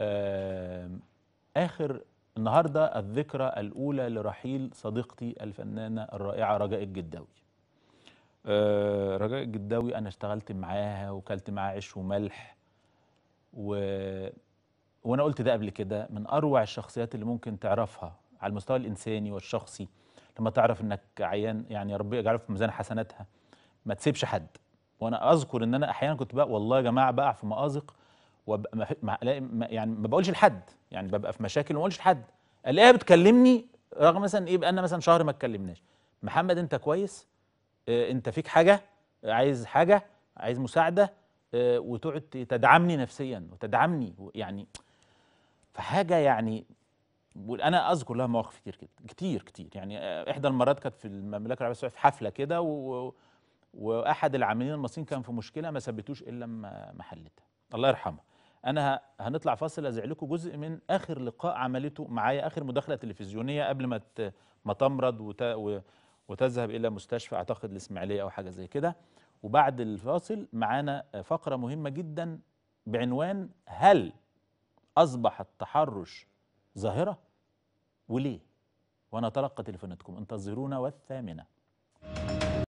آه، آخر النهاردة الذكرى الأولى لرحيل صديقتي الفنانة الرائعة رجاء الجداوي آه، رجاء الجداوي أنا اشتغلت معاها وكلت معاها عيش وملح و... وأنا قلت ده قبل كده من أروع الشخصيات اللي ممكن تعرفها على المستوى الإنساني والشخصي لما تعرف إنك عيان يعني ربي يجعله في ميزان حسناتها ما تسيبش حد وأنا أذكر إن أنا أحيانا كنت بقى والله يا جماعة بقع في مأزق يعني ما بقولش لحد يعني ببقى في مشاكل وما بقولش لحد الاقيها بتكلمني رغم مثلا ايه بقى لنا مثلا شهر ما اتكلمناش محمد انت كويس اه انت فيك حاجه عايز حاجه عايز مساعده اه وتقعد تدعمني نفسيا وتدعمني يعني فحاجه يعني انا اذكر لها مواقف كتير كده كتير كتير يعني آه، احدى المرات كانت في المملكه العربيه السعوديه في حفله كده واحد العاملين المصريين كان في مشكله ما ثبتوش الا لما حلتها الله يرحمه انا هنطلع فاصل لكم جزء من اخر لقاء عملته معايا اخر مداخله تلفزيونيه قبل ما ما تمرض وت... وتذهب الى مستشفى اعتقد الاسماعيليه او حاجه زي كده وبعد الفاصل معانا فقره مهمه جدا بعنوان هل اصبح التحرش ظاهره وليه وانا تلقى تليفوناتكم انتظرونا والثامنه